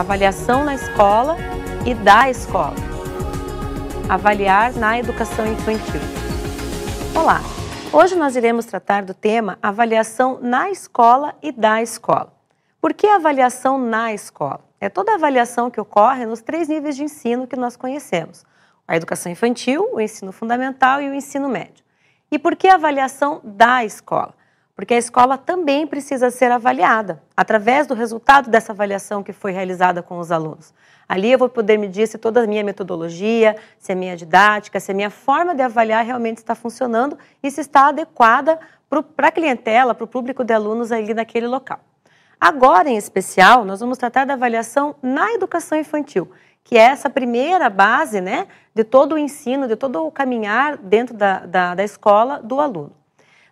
avaliação na escola e da escola. Avaliar na educação infantil. Olá! Hoje nós iremos tratar do tema avaliação na escola e da escola. Por que avaliação na escola? É toda a avaliação que ocorre nos três níveis de ensino que nós conhecemos: a educação infantil, o ensino fundamental e o ensino médio. E por que avaliação da escola? porque a escola também precisa ser avaliada através do resultado dessa avaliação que foi realizada com os alunos. Ali eu vou poder medir se toda a minha metodologia, se a minha didática, se a minha forma de avaliar realmente está funcionando e se está adequada para a clientela, para o público de alunos ali naquele local. Agora, em especial, nós vamos tratar da avaliação na educação infantil, que é essa primeira base né, de todo o ensino, de todo o caminhar dentro da, da, da escola do aluno.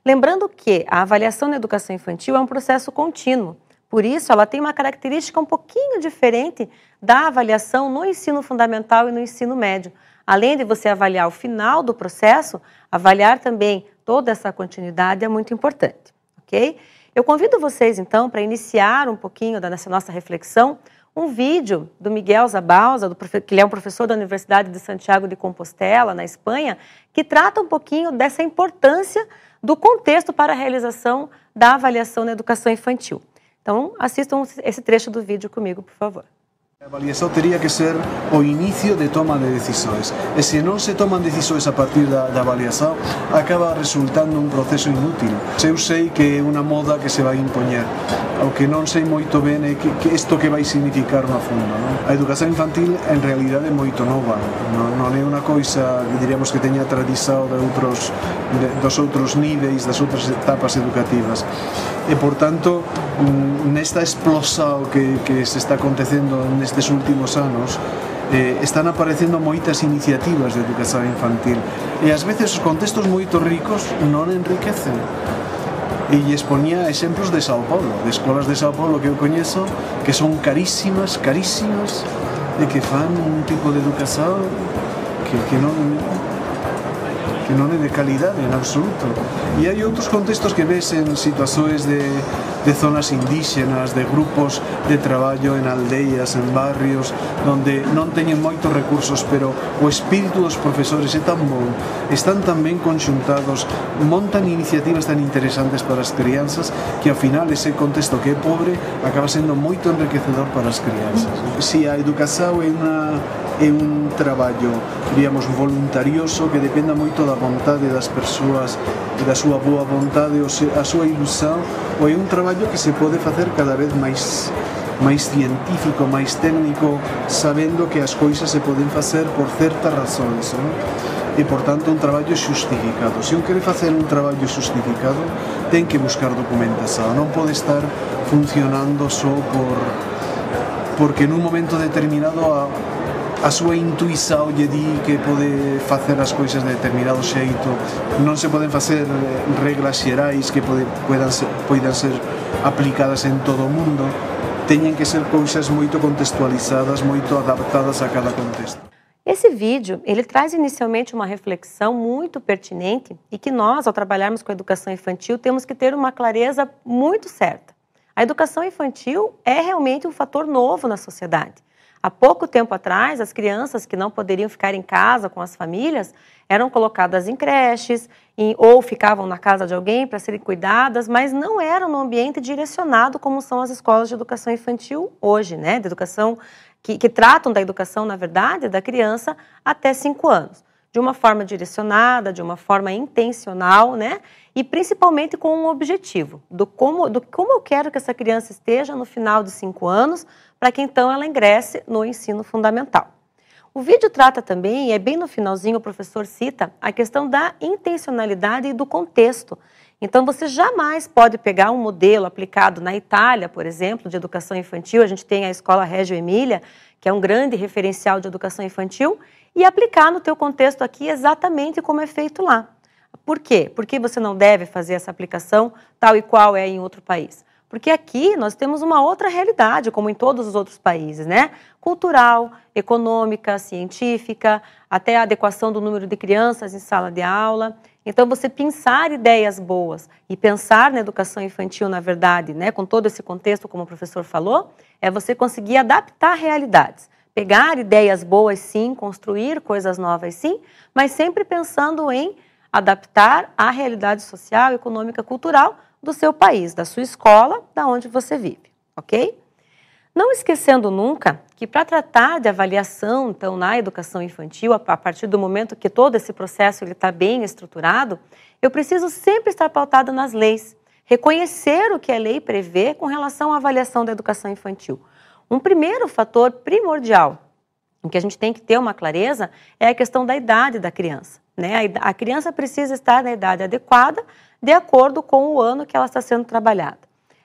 Lembrando que a avaliação na educação infantil é um processo contínuo. Por isso, ela tem uma característica um pouquinho diferente da avaliação no ensino fundamental e no ensino médio. Além de você avaliar o final do processo, avaliar também toda essa continuidade é muito importante, ok? Eu convido vocês, então, para iniciar um pouquinho dessa nossa reflexão, um vídeo do Miguel Zabalza, do, que ele é um professor da Universidade de Santiago de Compostela, na Espanha, que trata um pouquinho dessa importância do contexto para a realização da avaliação na educação infantil. Então, assistam esse trecho do vídeo comigo, por favor. A avaliación tería que ser o inicio de toma de decisores. e se non se toman decisores a partir da, da avaliación acaba resultando un proceso inútil se eu sei que é unha moda que se vai impoñer o que non sei moito ben é que, que isto que vai significar no fundo non? a educación infantil en realidad é moito nova non, non é unha coisa diríamos que teña tradizado de outros, de, dos outros niveis das outras etapas educativas e por tanto nesta explosao que, que se está acontecendo nestes últimos anos eh, están aparecendo moitas iniciativas de educación infantil e ás veces os contextos moito ricos non enriquecen e lles ponía exemplos de Sao Paulo de escolas de Sao Paulo que eu coñezo que son carísimas, carísimas e que fan un tipo de educación que, que non que non é de calidade en absoluto. E hai outros contextos que ves en situações de, de zonas indígenas, de grupos de traballo en aldeias, en barrios, donde non teñen moitos recursos, pero o espírito dos profesores é tan bon, están tan ben conxuntados, montan iniciativas tan interesantes para as crianzas, que ao final ese contexto que é pobre acaba sendo moito enriquecedor para as crianzas. Se si a educação é unha é un traballo, diríamos, voluntarioso que dependa moito da vontade das persoas e da súa boa vontade, ou a súa ilusão, ou é un traballo que se pode facer cada vez máis máis científico, máis técnico, sabendo que as coisas se poden facer por certas razóns. Non? e, por tanto, un traballo xustificado. Se un quere facer un traballo xustificado, ten que buscar documentación. Non pode estar funcionando só por porque nun momento determinado a a súa intuição lle di que pode facer as coisas de determinado xeito non se poden facer eh, reglas xerais que pode, puedan ser, poidan ser aplicadas en todo o mundo teñen que ser cousas moito contextualizadas, moito adaptadas a cada contexto. Esse vídeo, ele traz inicialmente uma reflexão muito pertinente e que nós, ao trabalharmos com a educação infantil, temos que ter uma clareza muito certa. A educação infantil é realmente um fator novo na sociedade. Há pouco tempo atrás, as crianças que não poderiam ficar em casa com as famílias eram colocadas em creches em, ou ficavam na casa de alguém para serem cuidadas, mas não eram no ambiente direcionado como são as escolas de educação infantil hoje, né? De educação que, que tratam da educação, na verdade, da criança até 5 anos de uma forma direcionada, de uma forma intencional, né? E principalmente com um objetivo, do como, do como eu quero que essa criança esteja no final de cinco anos, para que então ela ingresse no ensino fundamental. O vídeo trata também, e é bem no finalzinho, o professor cita a questão da intencionalidade e do contexto. Então, você jamais pode pegar um modelo aplicado na Itália, por exemplo, de educação infantil. A gente tem a escola Reggio Emília, que é um grande referencial de educação infantil, e aplicar no teu contexto aqui exatamente como é feito lá. Por quê? Por que você não deve fazer essa aplicação tal e qual é em outro país? Porque aqui nós temos uma outra realidade, como em todos os outros países, né? Cultural, econômica, científica, até a adequação do número de crianças em sala de aula. Então, você pensar ideias boas e pensar na educação infantil, na verdade, né, com todo esse contexto, como o professor falou, é você conseguir adaptar realidades pegar ideias boas, sim, construir coisas novas, sim, mas sempre pensando em adaptar à realidade social, econômica, cultural do seu país, da sua escola, da onde você vive, ok? Não esquecendo nunca que para tratar de avaliação, então, na educação infantil, a partir do momento que todo esse processo está bem estruturado, eu preciso sempre estar pautada nas leis, reconhecer o que a lei prevê com relação à avaliação da educação infantil. Um primeiro fator primordial em que a gente tem que ter uma clareza é a questão da idade da criança. Né? A criança precisa estar na idade adequada de acordo com o ano que ela está sendo trabalhada.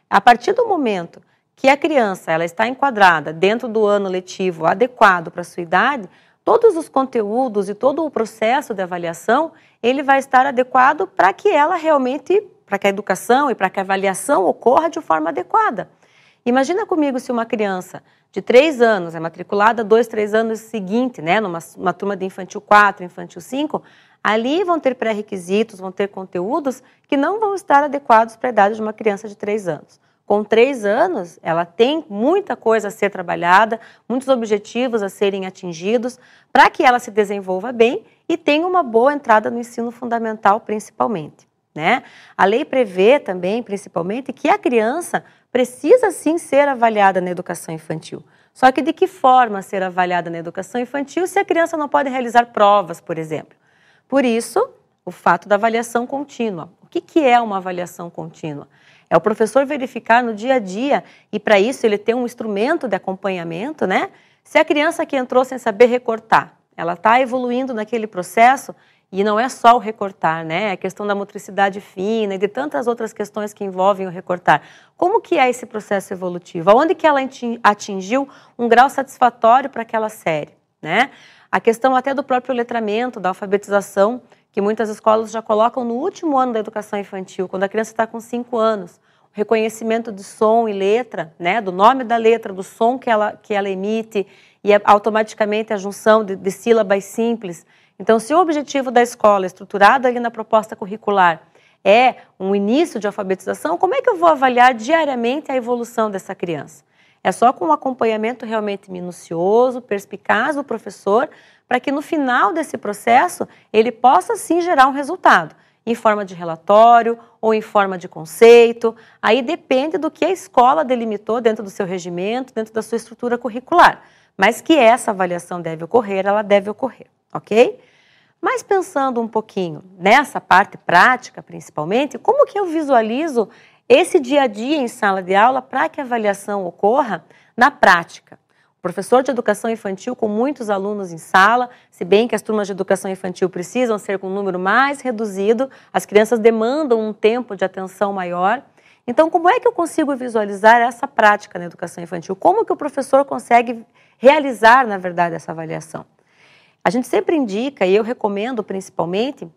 A partir do momento que a criança ela está enquadrada dentro do ano letivo adequado para a sua idade, todos os conteúdos e todo o processo de avaliação ele vai estar adequado para que ela realmente, para que a educação e para que a avaliação ocorra de forma adequada. Imagina comigo se uma criança de 3 anos é matriculada, 2, 3 anos seguinte, né, numa turma de infantil 4, infantil 5, ali vão ter pré-requisitos, vão ter conteúdos que não vão estar adequados para a idade de uma criança de 3 anos. Com 3 anos, ela tem muita coisa a ser trabalhada, muitos objetivos a serem atingidos, para que ela se desenvolva bem e tenha uma boa entrada no ensino fundamental, principalmente. Né? A lei prevê também, principalmente, que a criança precisa sim ser avaliada na educação infantil. Só que de que forma ser avaliada na educação infantil se a criança não pode realizar provas, por exemplo? Por isso, o fato da avaliação contínua. O que, que é uma avaliação contínua? É o professor verificar no dia a dia, e para isso ele tem um instrumento de acompanhamento, né? Se a criança que entrou sem saber recortar, ela está evoluindo naquele processo e não é só o recortar, né? É a questão da motricidade fina e de tantas outras questões que envolvem o recortar. Como que é esse processo evolutivo? Aonde que ela atingiu um grau satisfatório para aquela série, né? A questão até do próprio letramento, da alfabetização, que muitas escolas já colocam no último ano da educação infantil, quando a criança está com 5 anos. O reconhecimento de som e letra, né? Do nome da letra, do som que ela, que ela emite e é automaticamente a junção de, de sílabas simples então, se o objetivo da escola, estruturado ali na proposta curricular, é um início de alfabetização, como é que eu vou avaliar diariamente a evolução dessa criança? É só com um acompanhamento realmente minucioso, perspicaz do professor, para que no final desse processo ele possa sim gerar um resultado, em forma de relatório ou em forma de conceito. Aí depende do que a escola delimitou dentro do seu regimento, dentro da sua estrutura curricular. Mas que essa avaliação deve ocorrer, ela deve ocorrer, ok? Mas pensando um pouquinho nessa parte prática, principalmente, como que eu visualizo esse dia a dia em sala de aula para que a avaliação ocorra na prática? O professor de educação infantil com muitos alunos em sala, se bem que as turmas de educação infantil precisam ser com um número mais reduzido, as crianças demandam um tempo de atenção maior. Então, como é que eu consigo visualizar essa prática na educação infantil? Como que o professor consegue realizar, na verdade, essa avaliação? A gente sempre indica, e eu recomendo principalmente,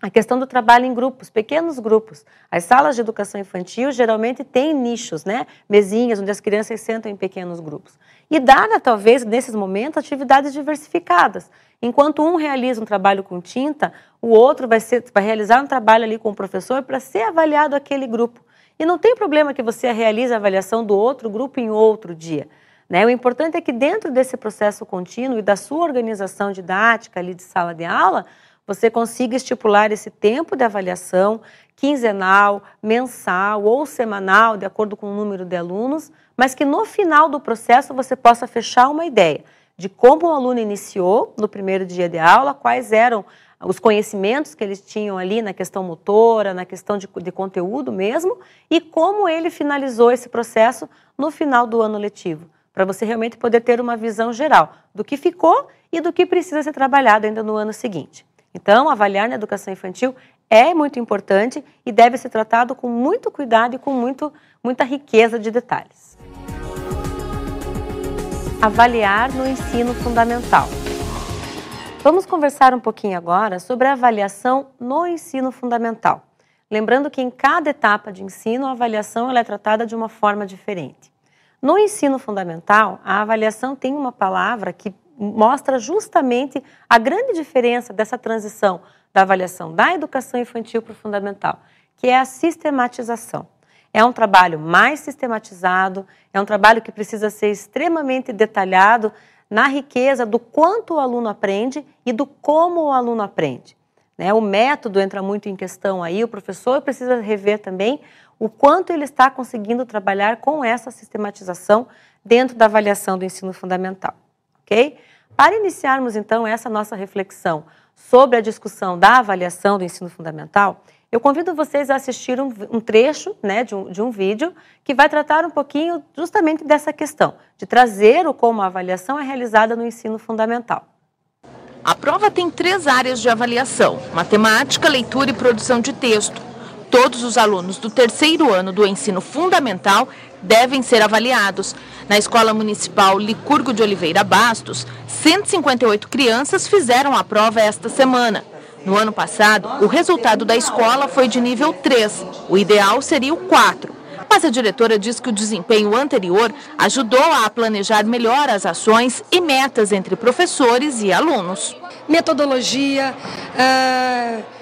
a questão do trabalho em grupos, pequenos grupos. As salas de educação infantil geralmente têm nichos, né? Mesinhas onde as crianças sentam em pequenos grupos. E dada, talvez, nesses momentos, atividades diversificadas. Enquanto um realiza um trabalho com tinta, o outro vai, ser, vai realizar um trabalho ali com o professor para ser avaliado aquele grupo. E não tem problema que você realize a avaliação do outro grupo em outro dia. Né? O importante é que dentro desse processo contínuo e da sua organização didática ali de sala de aula, você consiga estipular esse tempo de avaliação quinzenal, mensal ou semanal, de acordo com o número de alunos, mas que no final do processo você possa fechar uma ideia de como o aluno iniciou no primeiro dia de aula, quais eram os conhecimentos que eles tinham ali na questão motora, na questão de, de, conteúdo mesmo, e como ele finalizou esse processo no final do ano letivo para você realmente poder ter uma visão geral do que ficou e do que precisa ser trabalhado ainda no ano seguinte. Então, avaliar na educação infantil é muito importante e deve ser tratado com muito cuidado e com muito, muita riqueza de detalhes. Avaliar no ensino fundamental. Vamos conversar um pouquinho agora sobre a avaliação no ensino fundamental. Lembrando que em cada etapa de ensino, a avaliação é tratada de uma forma diferente. No ensino fundamental, a avaliação tem uma palavra que mostra justamente a grande diferença dessa transição da avaliação da educação infantil para o fundamental, que é a sistematização. É um trabalho mais sistematizado, é um trabalho que precisa ser extremamente detalhado na riqueza do quanto o aluno aprende e do como o aluno aprende. Né? O método entra muito em questão aí, o professor precisa rever também o quanto ele está conseguindo trabalhar com essa sistematização dentro da avaliação do ensino fundamental, ok? Para iniciarmos então essa nossa reflexão sobre a discussão da avaliação do ensino fundamental, eu convido vocês a assistir um, um trecho né, de um, de, um, vídeo que vai tratar um pouquinho justamente dessa questão, de trazer o como a avaliação é realizada no ensino fundamental. A prova tem três áreas de avaliação: matemática, leitura e produção de texto. Todos os alunos do terceiro ano do ensino fundamental devem ser avaliados. Na Escola Municipal Licurgo de Oliveira Bastos, 158 crianças fizeram a prova esta semana. No ano passado, o resultado da escola foi de nível 3. O ideal seria o 4. Mas a diretora diz que o desempenho anterior ajudou a planejar melhor as ações e metas entre professores e alunos. Metodologia, uh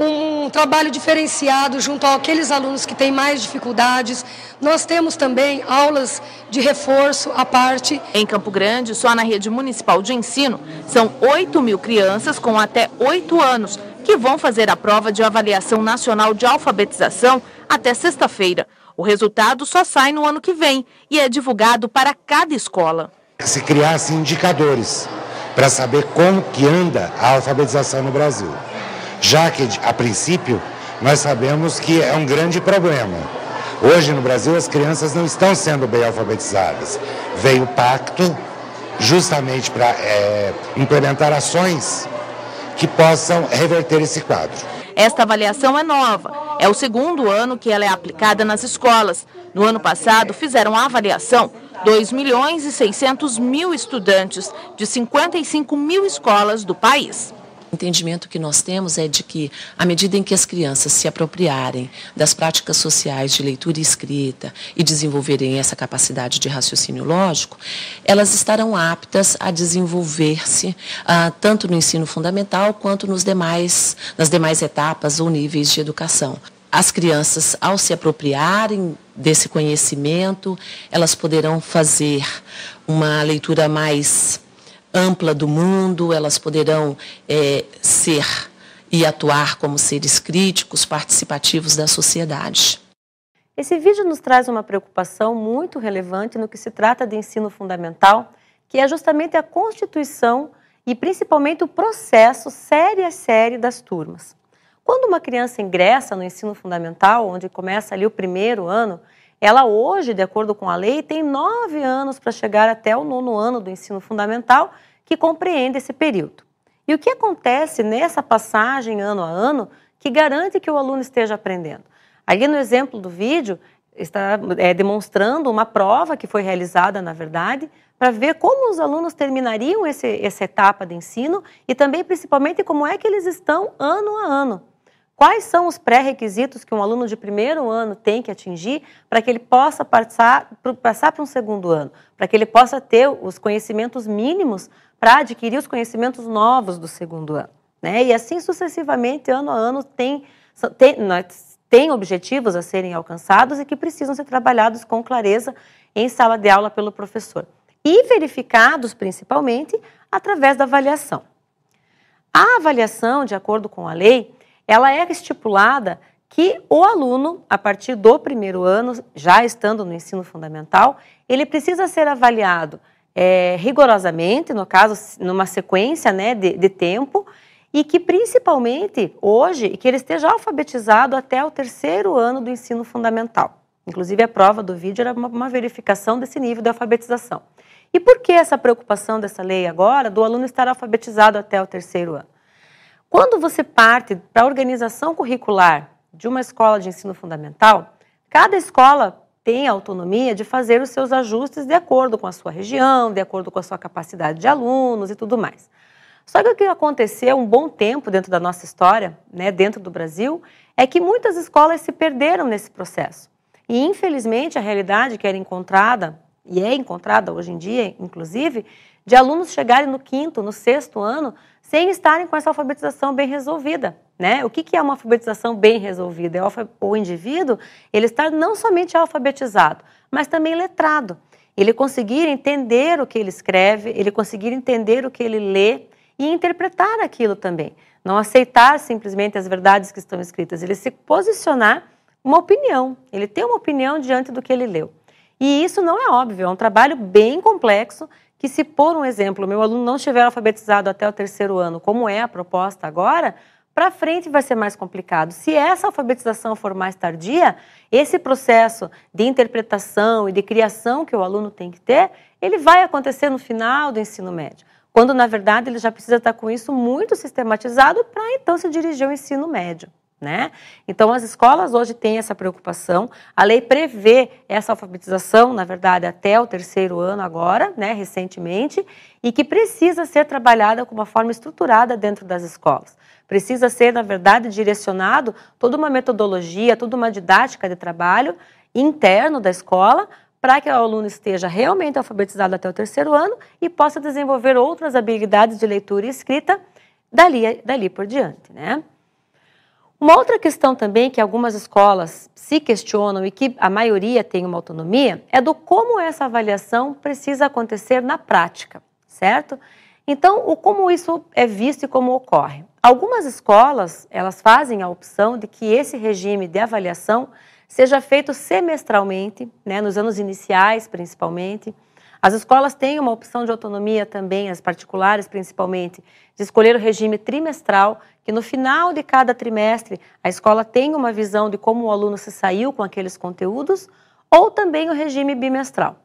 um trabalho diferenciado junto àqueles alunos que têm mais dificuldades. Nós temos também aulas de reforço à parte. Em Campo Grande, só na rede municipal de ensino, são 8 mil crianças com até 8 anos que vão fazer a prova de avaliação nacional de alfabetização até sexta-feira. O resultado só sai no ano que vem e é divulgado para cada escola. É se criasse assim indicadores para saber como que anda a alfabetização no Brasil já que, a princípio, nós sabemos que é um grande problema. Hoje no Brasil as crianças não estão sendo bem alfabetizadas. Veio o pacto justamente para é, implementar ações que possam reverter esse quadro. Esta avaliação é nova. É o segundo ano que ela é aplicada nas escolas. No ano passado fizeram a avaliação 2 milhões e 600 mil estudantes de 55 mil escolas do país. O entendimento que nós temos é de que, à medida em que as crianças se apropriarem das práticas sociais de leitura e escrita e desenvolverem essa capacidade de raciocínio lógico, elas estarão aptas a desenvolver-se ah, tanto no ensino fundamental quanto nos demais, nas demais etapas ou níveis de educação as crianças, ao se apropriarem desse conhecimento, elas poderão fazer uma leitura mais ampla do mundo, elas poderão é, ser e atuar como seres críticos, participativos da sociedade. Esse vídeo nos traz uma preocupação muito relevante no que se trata de ensino fundamental, que é justamente a constituição e principalmente o processo série a série das turmas. Quando uma criança ingressa no ensino fundamental, onde começa ali o primeiro ano, ela hoje, de acordo com a lei, tem nove anos para chegar até o nono ano do ensino fundamental, que compreende esse período. E o que acontece nessa passagem ano a ano que garante que o aluno esteja aprendendo? Ali no exemplo do vídeo, está é, demonstrando uma prova que foi realizada, na verdade, para ver como os alunos terminariam esse, essa etapa de ensino e também, principalmente, como é que eles estão ano a ano. Quais são os pré-requisitos que um aluno de primeiro ano tem que atingir para que ele possa passar para um segundo ano, para que ele possa ter os conhecimentos mínimos para adquirir os conhecimentos novos do segundo ano? Né? E assim sucessivamente, ano a ano, tem, tem, né, tem objetivos a serem alcançados e que precisam ser trabalhados com clareza em sala de aula pelo professor e verificados principalmente através da avaliação. A avaliação, de acordo com a lei, ela é estipulada que o aluno, a partir do primeiro ano, já estando no ensino fundamental, ele precisa ser avaliado é, rigorosamente, no caso, numa sequência né, de, de, tempo, e que principalmente hoje, que ele esteja alfabetizado até o terceiro ano do ensino fundamental. Inclusive, a prova do vídeo era uma, uma verificação desse nível de alfabetização. E por que essa preocupação dessa lei agora do aluno estar alfabetizado até o terceiro ano? Quando você parte para a organização curricular de uma escola de ensino fundamental, cada escola tem a autonomia de fazer os seus ajustes de acordo com a sua região, de acordo com a sua capacidade de alunos e tudo mais. Só que o que aconteceu um bom tempo dentro da nossa história, né, dentro do Brasil, é que muitas escolas se perderam nesse processo. E infelizmente a realidade que era encontrada e é encontrada hoje em dia, inclusive, de alunos chegarem no quinto, no sexto ano, sem estarem com essa alfabetização bem resolvida. Né? O que, que é uma alfabetização bem resolvida? É o indivíduo ele estar não somente alfabetizado, mas também letrado. Ele conseguir entender o que ele escreve, ele conseguir entender o que ele lê e interpretar aquilo também. Não aceitar simplesmente as verdades que estão escritas, ele se posicionar uma opinião, ele ter uma opinião diante do que ele leu. E isso não é óbvio, é um trabalho bem complexo que se por um exemplo, meu aluno não estiver alfabetizado até o terceiro ano, como é a proposta agora, para frente vai ser mais complicado. Se essa alfabetização for mais tardia, esse processo de interpretação e de criação que o aluno tem que ter, ele vai acontecer no final do ensino médio, quando na verdade ele já precisa estar tá com isso muito sistematizado para então se dirigir ao ensino médio. Né? Então, as escolas hoje têm essa preocupação. A lei prevê essa alfabetização, na verdade, até o terceiro ano, agora, né, recentemente, e que precisa ser trabalhada com uma forma estruturada dentro das escolas. Precisa ser, na verdade, direcionado toda uma metodologia, toda uma didática de trabalho interno da escola para que o aluno esteja realmente alfabetizado até o terceiro ano e possa desenvolver outras habilidades de leitura e escrita dali, dali por diante. Né? Uma outra questão também que algumas escolas se questionam e que a maioria tem uma autonomia é do como essa avaliação precisa acontecer na prática, certo? Então, o como isso é visto e como ocorre. Algumas escolas, elas fazem a opção de que esse regime de avaliação seja feito semestralmente, né, nos anos iniciais principalmente, as escolas têm uma opção de autonomia também, as particulares principalmente, de escolher o regime trimestral, que no final de cada trimestre a escola tem uma visão de como o aluno se saiu com aqueles conteúdos, ou também o regime bimestral.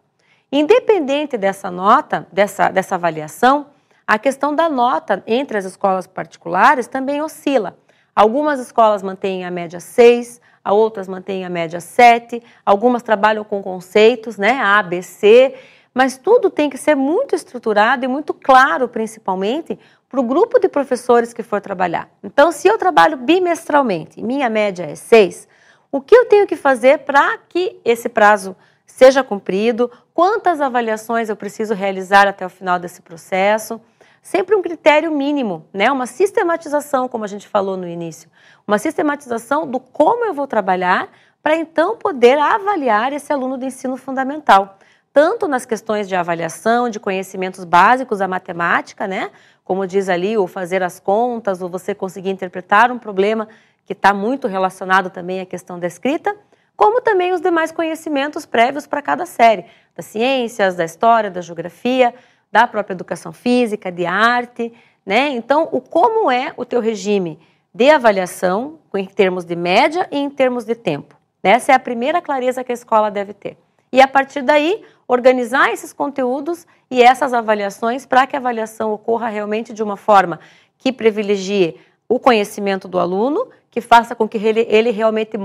Independente dessa nota, dessa, dessa avaliação, a questão da nota entre as escolas particulares também oscila. Algumas escolas mantêm a média 6, a outras mantêm a média 7, algumas trabalham com conceitos, né, A, B, C, mas tudo tem que ser muito estruturado e muito claro, principalmente, para o grupo de professores que for trabalhar. Então, se eu trabalho bimestralmente e minha média é seis. o que eu tenho que fazer para que esse prazo seja cumprido? Quantas avaliações eu preciso realizar até o final desse processo? sempre um critério mínimo, né? Uma sistematização, como a gente falou no início, uma sistematização do como eu vou trabalhar para então poder avaliar esse aluno do ensino fundamental tanto nas questões de avaliação, de conhecimentos básicos da matemática, né? Como diz ali, ou fazer as contas, ou você conseguir interpretar um problema que está muito relacionado também à questão da escrita, como também os demais conhecimentos prévios para cada série, das ciências, da história, da geografia, da própria educação física, de arte, né? Então, o como é o teu regime de avaliação em termos de média e em termos de tempo. Essa é a primeira clareza que a escola deve ter e a partir daí organizar esses conteúdos e essas avaliações para que a avaliação ocorra realmente de uma forma que privilegie o conhecimento do aluno, que faça com que ele, ele realmente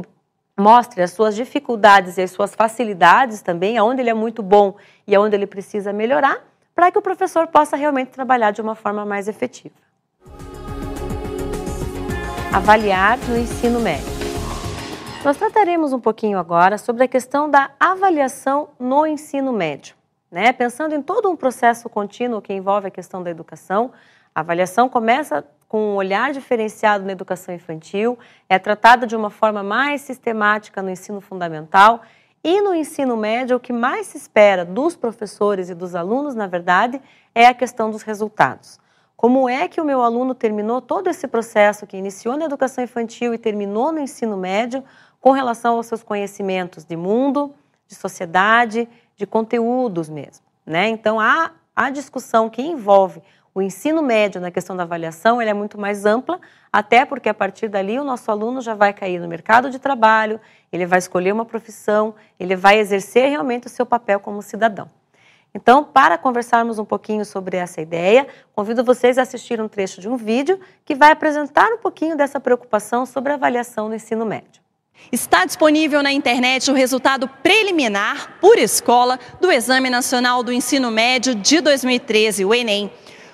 mostre as suas dificuldades e as suas facilidades também, aonde ele é muito bom e aonde ele precisa melhorar, para que o professor possa realmente trabalhar de uma forma mais efetiva. Avaliar no ensino médio. Nós trataremos um pouquinho agora sobre a questão da avaliação no ensino médio. Né? Pensando em todo um processo contínuo que envolve a questão da educação, a avaliação começa com um olhar diferenciado na educação infantil, é tratada de uma forma mais sistemática no ensino fundamental e no ensino médio, o que mais se espera dos professores e dos alunos, na verdade, é a questão dos resultados. Como é que o meu aluno terminou todo esse processo que iniciou na educação infantil e terminou no ensino médio? com relação aos seus conhecimentos de mundo, de sociedade, de conteúdos mesmo. Né? Então, a, a discussão que envolve o ensino médio na questão da avaliação é muito mais ampla, até porque a partir dali o nosso aluno já vai cair no mercado de trabalho, ele vai escolher uma profissão, ele vai exercer realmente o seu papel como cidadão. Então, para conversarmos um pouquinho sobre essa ideia, convido vocês a assistir um trecho de um vídeo que vai apresentar um pouquinho dessa preocupação sobre a avaliação no ensino médio. Está disponível na internet o resultado preliminar por escola do Exame Nacional do Ensino Médio de 2013, o Enem.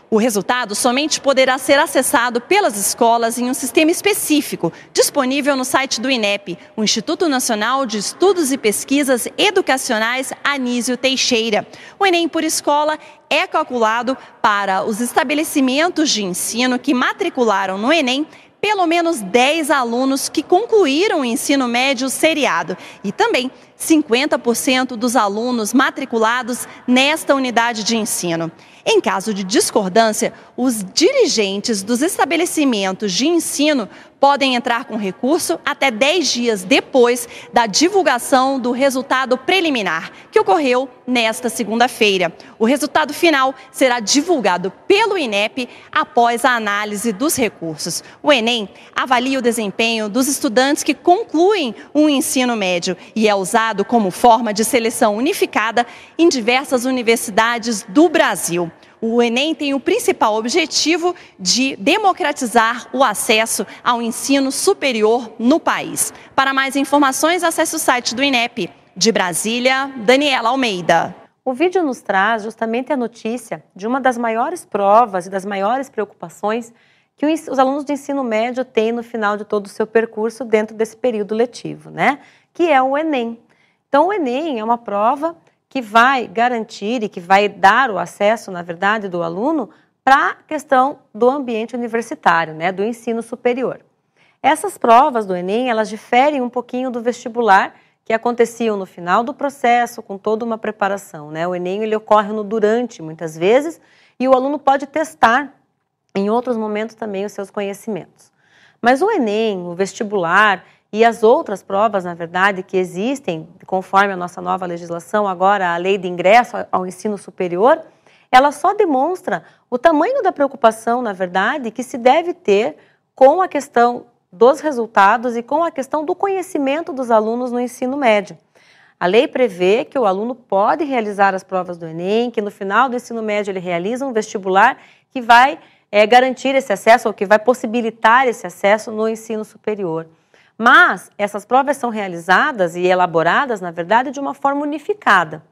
O resultado somente poderá ser acessado pelas escolas em um sistema específico, disponível no site do INEP, o Instituto Nacional de Estudos e Pesquisas Educacionais Anísio Teixeira. O Enem por escola é calculado para os estabelecimentos de ensino que matricularam no Enem pelo menos 10 alunos que concluíram o ensino médio seriado e também 50% dos alunos matriculados nesta unidade de ensino. Em caso de discordância, os dirigentes dos estabelecimentos de ensino podem entrar com recurso até 10 dias depois da divulgação do resultado preliminar, que ocorreu nesta segunda-feira. O resultado final será divulgado pelo INEP após a análise dos recursos. O Enem avalia o desempenho dos estudantes que concluem um ensino médio e é usado como forma de seleção unificada em diversas universidades do Brasil o Enem tem o principal objetivo de democratizar o acesso ao ensino superior no país. Para mais informações, acesse o site do INEP. De Brasília, Daniela Almeida. O vídeo nos traz justamente a notícia de uma das maiores provas e das maiores preocupações que os alunos de ensino médio têm no final de todo o seu percurso dentro desse período letivo, né? Que é o Enem. Então, o Enem é uma prova que vai garantir e que vai dar o acesso, na verdade, do aluno para a questão do ambiente universitário, né, do ensino superior. Essas provas do Enem, elas diferem um pouquinho do vestibular, que aconteciam no final do processo, com toda uma preparação. Né? O Enem ele ocorre no durante, muitas vezes, e o aluno pode testar em outros momentos também os seus conhecimentos. Mas o Enem, o vestibular, e as outras provas, na verdade, que existem, conforme a nossa nova legislação, agora a lei de ingresso ao ensino superior, ela só demonstra o tamanho da preocupação, na verdade, que se deve ter com a questão dos resultados e com a questão do conhecimento dos alunos no ensino médio. A lei prevê que o aluno pode realizar as provas do Enem, que no final do ensino médio ele realiza um vestibular que vai é, garantir esse acesso ou que vai possibilitar esse acesso no ensino superior. Mas essas provas são realizadas e elaboradas, na verdade, de uma forma unificada.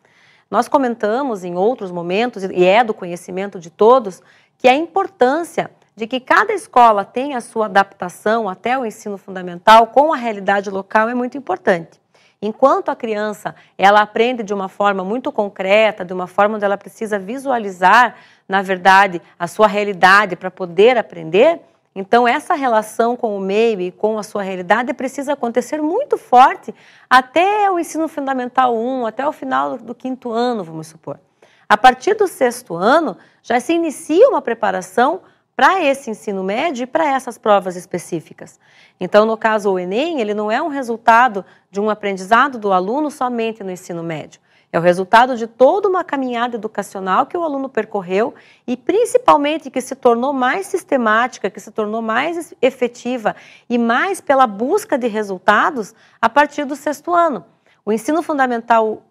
Nós comentamos em outros momentos, e é do conhecimento de todos, que a importância de que cada escola tenha a sua adaptação até o ensino fundamental com a realidade local é muito importante. Enquanto a criança ela aprende de uma forma muito concreta, de uma forma onde ela precisa visualizar, na verdade, a sua realidade para poder aprender, então, essa relação com o meio e com a sua realidade precisa acontecer muito forte até o ensino fundamental 1, até o final do quinto ano, vamos supor. A partir do sexto ano, já se inicia uma preparação para esse ensino médio e para essas provas específicas. Então, no caso o Enem, ele não é um resultado de um aprendizado do aluno somente no ensino médio. É o resultado de toda uma caminhada educacional que o aluno percorreu e, principalmente, que se tornou mais sistemática, que se tornou mais efetiva e mais pela busca de resultados a partir do sexto ano. O ensino fundamental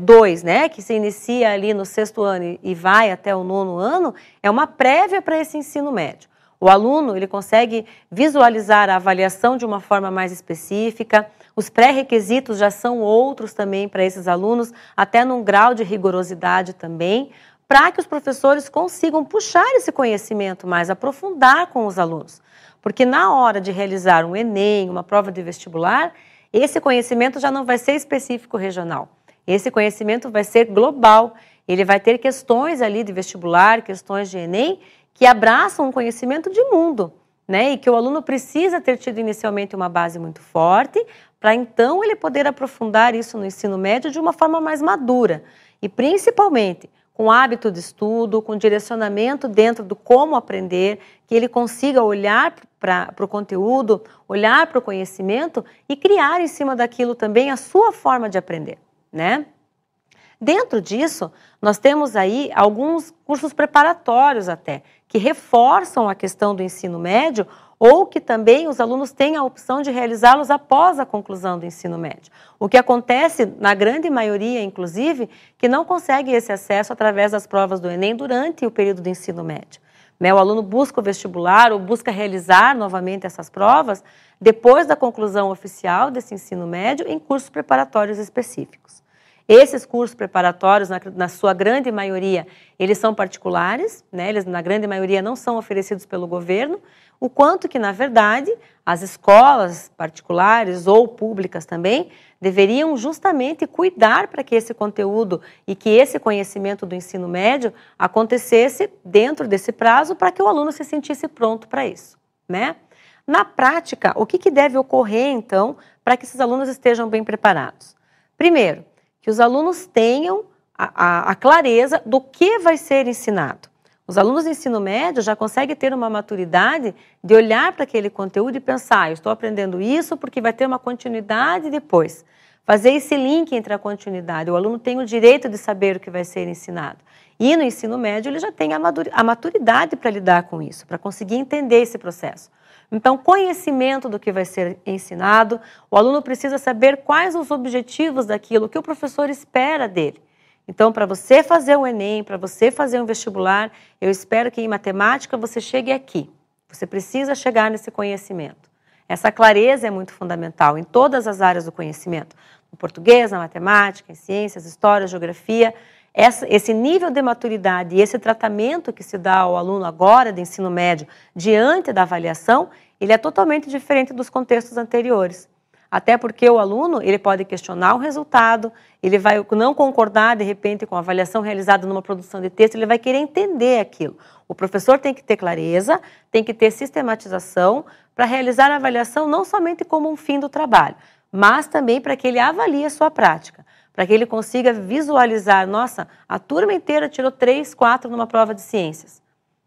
2, é, né, que se inicia ali no sexto ano e vai até o nono ano, é uma prévia para esse ensino médio. O aluno ele consegue visualizar a avaliação de uma forma mais específica, os pré-requisitos já são outros também para esses alunos, até num grau de rigorosidade também, para que os professores consigam puxar esse conhecimento mais, aprofundar com os alunos. Porque na hora de realizar um Enem, uma prova de vestibular, esse conhecimento já não vai ser específico regional. Esse conhecimento vai ser global. Ele vai ter questões ali de vestibular, questões de Enem, que abraçam um conhecimento de mundo, né? E que o aluno precisa ter tido inicialmente uma base muito forte para então ele poder aprofundar isso no ensino médio de uma forma mais madura e principalmente com hábito de estudo, com direcionamento dentro do como aprender, que ele consiga olhar para o conteúdo, olhar para o conhecimento e criar em cima daquilo também a sua forma de aprender, né? Dentro disso, nós temos aí alguns cursos preparatórios até, que reforçam a questão do ensino médio ou que também os alunos têm a opção de realizá-los após a conclusão do ensino médio. O que acontece, na grande maioria, inclusive, que não consegue esse acesso através das provas do Enem durante o período do ensino médio. Né, o aluno busca o vestibular ou busca realizar novamente essas provas depois da conclusão oficial desse ensino médio em cursos preparatórios específicos. Esses cursos preparatórios, na, sua grande maioria, eles são particulares, né? eles na grande maioria não são oferecidos pelo governo, o quanto que, na verdade, as escolas particulares ou públicas também deveriam justamente cuidar para que esse conteúdo e que esse conhecimento do ensino médio acontecesse dentro desse prazo para que o aluno se sentisse pronto para isso, né? Na prática, o que, que deve ocorrer então para que esses alunos estejam bem preparados? Primeiro, que os alunos tenham a, a, a clareza do que vai ser ensinado. Os alunos do ensino médio já conseguem ter uma maturidade de olhar para aquele conteúdo e pensar: eu estou aprendendo isso porque vai ter uma continuidade depois. Fazer esse link entre a continuidade. O aluno tem o direito de saber o que vai ser ensinado. E no ensino médio, ele já tem a maturidade para lidar com isso, para conseguir entender esse processo. Então, conhecimento do que vai ser ensinado, o aluno precisa saber quais os objetivos daquilo, o que o professor espera dele. Então, para você fazer o Enem, para você fazer um vestibular, eu espero que em matemática você chegue aqui. Você precisa chegar nesse conhecimento. Essa clareza é muito fundamental em todas as áreas do conhecimento: no português, na matemática, em ciências, história, geografia. Essa, esse nível de maturidade e esse tratamento que se dá ao aluno agora de ensino médio diante da avaliação, ele é totalmente diferente dos contextos anteriores. Até porque o aluno ele pode questionar o resultado, ele vai não concordar de repente com a avaliação realizada numa produção de texto, ele vai querer entender aquilo. O professor tem que ter clareza, tem que ter sistematização para realizar a avaliação não somente como um fim do trabalho, mas também para que ele avalie a sua prática, para que ele consiga visualizar, nossa, a turma inteira tirou 3, 4 numa prova de ciências.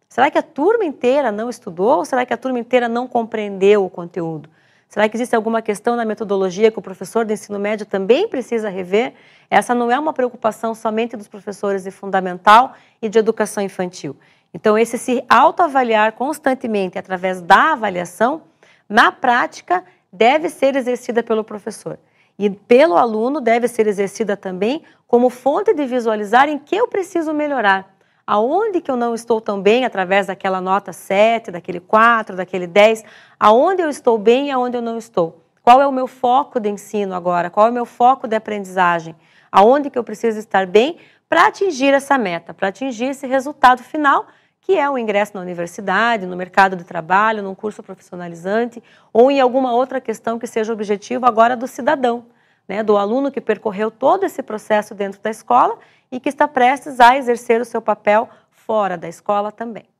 Será que a turma inteira não estudou ou será que a turma inteira não compreendeu o conteúdo? Será que existe alguma questão na metodologia que o professor do ensino médio também precisa rever? Essa não é uma preocupação somente dos professores de fundamental e de educação infantil. Então, esse se autoavaliar constantemente através da avaliação, na prática, deve ser exercida pelo professor. E pelo aluno deve ser exercida também como fonte de visualizar em que eu preciso melhorar aonde que eu não estou tão bem através daquela nota 7, daquele 4, daquele 10, aonde eu estou bem e aonde eu não estou. Qual é o meu foco de ensino agora? Qual é o meu foco de aprendizagem? Aonde que eu preciso estar bem para atingir essa meta, para atingir esse resultado final, que é o ingresso na universidade, no mercado de trabalho, num curso profissionalizante ou em alguma outra questão que seja objetivo agora do cidadão né, do aluno que percorreu todo esse processo dentro da escola e que está prestes a exercer o seu papel fora da escola também.